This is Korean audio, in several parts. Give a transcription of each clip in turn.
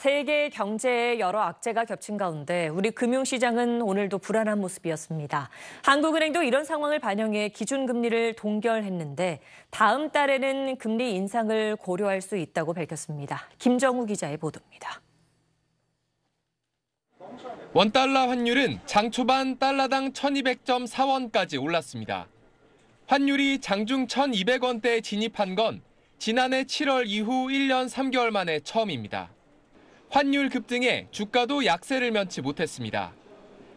세계 경제에 여러 악재가 겹친 가운데 우리 금융시장은 오늘도 불안한 모습이었습니다. 한국은행도 이런 상황을 반영해 기준금리를 동결했는데 다음 달에는 금리 인상을 고려할 수 있다고 밝혔습니다. 김정우 기자의 보도입니다. 원달러 환율은 장 초반 달러당 1200.4원까지 올랐습니다. 환율이 장중 1200원대에 진입한 건 지난해 7월 이후 1년 3개월 만에 처음입니다. 환율 급등에 주가도 약세를 면치 못했습니다.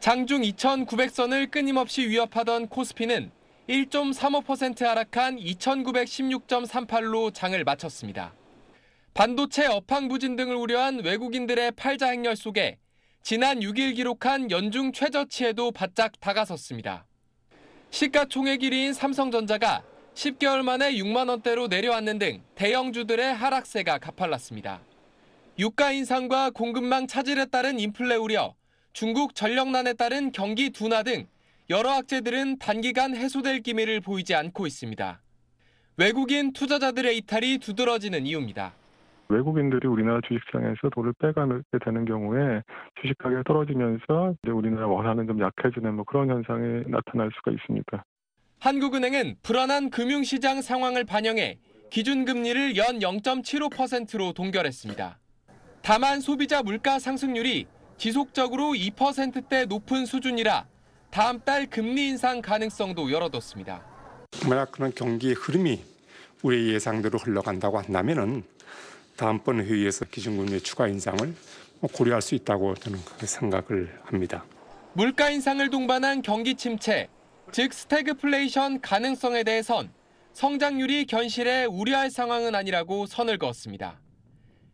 장중 2,900선을 끊임없이 위협하던 코스피는 1.35% 하락한 2,916.38로 장을 마쳤습니다. 반도체 업황 부진 등을 우려한 외국인들의 팔자 행렬 속에 지난 6일 기록한 연중 최저치에도 바짝 다가섰습니다. 시가총액 1위인 삼성전자가 10개월 만에 6만 원대로 내려왔는 등 대형주들의 하락세가 가팔랐습니다. 유가 인상과 공급망 차질에 따른 인플레 우려, 중국 전력난에 따른 경기 둔화 등 여러 악재들은 단기간 해소될 기미를 보이지 않고 있습니다. 외국인 투자자들의 이탈이 두드러지는 이유입니다. 외국인들이 우리나라 주식시장에서 돈을 빼가게 되는 경우에 주식 가격이 떨어지면서 이제 우리나라 원화는 좀 약해지는 뭐 그런 현상이 나타날 수가 있습니다. 한국은행은 불안한 금융시장 상황을 반영해 기준금리를 연 0.75%로 동결했습니다. 다만 소비자 물가 상승률이 지속적으로 2%대 높은 수준이라 다음 달 금리 인상 가능성도 열어뒀습니다. 만약 그런 경기의 흐름이 우리 예상대로 흘러간다고 한다면은 다음번 회의에서 기준금리 추가 인상을 뭐 고려할 수 있다고 저는 생각을 합니다. 물가 인상을 동반한 경기 침체, 즉 스태그플레이션 가능성에 대해선 성장률이 견실해 우려할 상황은 아니라고 선을 그었습니다.